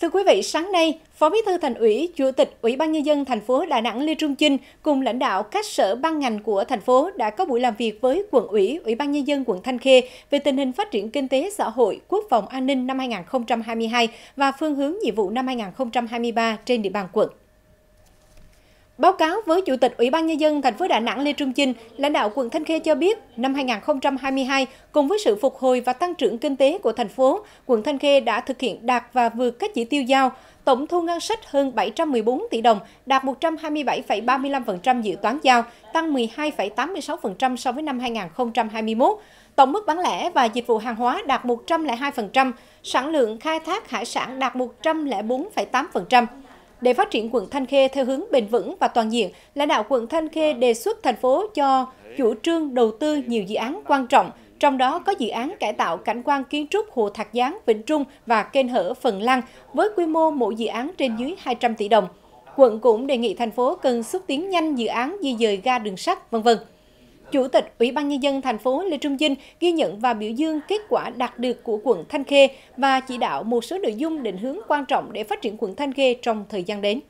Thưa quý vị, sáng nay, Phó Bí thư Thành ủy, Chủ tịch Ủy ban nhân dân thành phố Đà Nẵng Lê Trung Chinh cùng lãnh đạo các sở ban ngành của thành phố đã có buổi làm việc với quận ủy, Ủy ban nhân dân quận Thanh Khê về tình hình phát triển kinh tế xã hội, quốc phòng an ninh năm 2022 và phương hướng nhiệm vụ năm 2023 trên địa bàn quận. Báo cáo với Chủ tịch Ủy ban Nhân dân thành phố Đà Nẵng Lê Trung Chinh, lãnh đạo quận Thanh Khê cho biết, năm 2022, cùng với sự phục hồi và tăng trưởng kinh tế của thành phố, quận Thanh Khê đã thực hiện đạt và vượt các chỉ tiêu giao, tổng thu ngân sách hơn 714 tỷ đồng, đạt 127,35% dự toán giao, tăng 12,86% so với năm 2021. Tổng mức bán lẻ và dịch vụ hàng hóa đạt 102%, sản lượng khai thác hải sản đạt 104,8%. Để phát triển quận Thanh Khê theo hướng bền vững và toàn diện, lãnh đạo quận Thanh Khê đề xuất thành phố cho chủ trương đầu tư nhiều dự án quan trọng, trong đó có dự án cải tạo cảnh quan kiến trúc Hồ Thạc Giáng, Vĩnh Trung và kênh hở Phần Lăng với quy mô mỗi dự án trên dưới 200 tỷ đồng. Quận cũng đề nghị thành phố cần xúc tiến nhanh dự án di dời ga đường sắt, vân vân. Chủ tịch Ủy ban Nhân dân thành phố Lê Trung Vinh ghi nhận và biểu dương kết quả đạt được của quận Thanh Khê và chỉ đạo một số nội dung định hướng quan trọng để phát triển quận Thanh Khê trong thời gian đến.